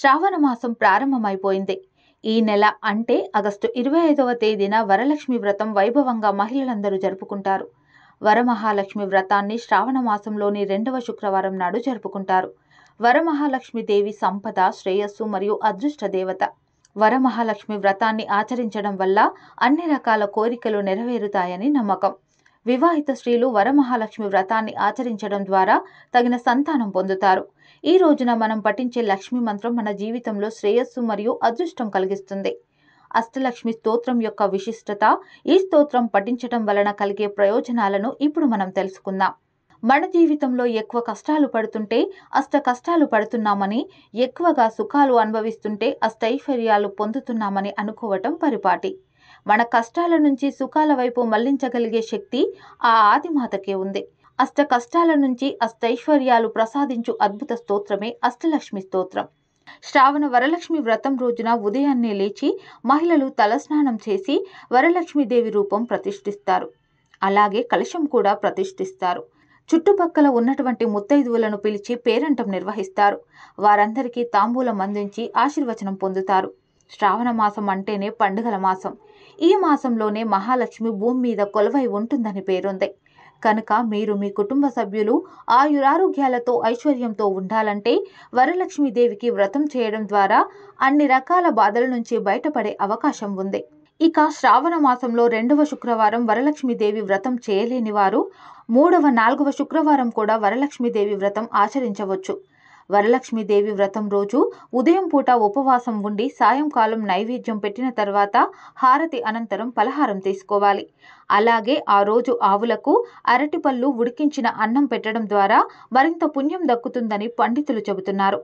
శ్రావణ మాసం ప్రారంభమైపోయింది ఈ నెల అంటే ఆగస్టు ఇరవై ఐదవ తేదీన వరలక్ష్మి వ్రతం వైభవంగా మహిళలందరూ జరుపుకుంటారు వరమహాలక్ష్మి వ్రతాన్ని శ్రావణ మాసంలోని రెండవ శుక్రవారం నాడు జరుపుకుంటారు వరమహాలక్ష్మి దేవి సంపద శ్రేయస్సు మరియు అదృష్ట దేవత వరమహాలక్ష్మి వ్రతాన్ని ఆచరించడం వల్ల అన్ని రకాల కోరికలు నెరవేరుతాయని నమ్మకం వివాహిత స్త్రీలు వరమహాలక్ష్మి వ్రతాన్ని ఆచరించడం ద్వారా తగిన సంతానం పొందుతారు ఈ రోజున మనం పఠించే లక్ష్మీ మంత్రం మన జీవితంలో శ్రేయస్సు మరియు అదృష్టం కలిగిస్తుంది అష్టలక్ష్మి స్తోత్రం యొక్క విశిష్టత ఈ స్తోత్రం పఠించడం వలన కలిగే ప్రయోజనాలను ఇప్పుడు మనం తెలుసుకుందాం మన జీవితంలో ఎక్కువ కష్టాలు పడుతుంటే అష్ట కష్టాలు పడుతున్నామని ఎక్కువగా సుఖాలు అనుభవిస్తుంటే అష్టైశ్వర్యాలు పొందుతున్నామని అనుకోవటం పరిపాటి మన కష్టాల నుంచి సుఖాల వైపు మళ్లించగలిగే శక్తి ఆ ఆదిమాతకే ఉంది అష్ట కష్టాల నుంచి అష్టైశ్వర్యాలు ప్రసాదించు అద్భుత స్తోత్రమే అష్టలక్ష్మి స్తోత్రం శ్రావణ వరలక్ష్మి వ్రతం రోజున ఉదయాన్నే లేచి మహిళలు తలస్నానం చేసి వరలక్ష్మీదేవి రూపం ప్రతిష్ఠిస్తారు అలాగే కలశం కూడా ప్రతిష్ఠిస్తారు చుట్టుపక్కల ఉన్నటువంటి ముత్తైదువులను పిలిచి పేరంటం నిర్వహిస్తారు వారందరికీ తాంబూలం అందించి ఆశీర్వచనం పొందుతారు శ్రావణ మాసం అంటేనే పండుగల మాసం ఈ మాసంలోనే మహాలక్ష్మి భూమి మీద కొలవై ఉంటుందని పేరుంది కనుక మీరు మీ కుటుంబ సభ్యులు ఆయురారోగ్యాలతో ఐశ్వర్యంతో ఉండాలంటే వరలక్ష్మీదేవికి వ్రతం చేయడం ద్వారా అన్ని రకాల బాధల నుంచి బయటపడే అవకాశం ఉంది ఇక శ్రావణ మాసంలో రెండవ శుక్రవారం వరలక్ష్మీదేవి వ్రతం చేయలేని వారు మూడవ నాలుగవ శుక్రవారం కూడా వరలక్ష్మీదేవి వ్రతం ఆచరించవచ్చు వరలక్ష్మీదేవి వ్రతం రోజు ఉదయం పూట ఉపవాసం ఉండి సాయంకాలం నైవేద్యం పెట్టిన తర్వాత హారతి అనంతరం పలహారం తీసుకోవాలి అలాగే ఆ రోజు ఆవులకు అరటిపళ్ళు ఉడికించిన అన్నం పెట్టడం ద్వారా మరింత పుణ్యం దక్కుతుందని పండితులు చెబుతున్నారు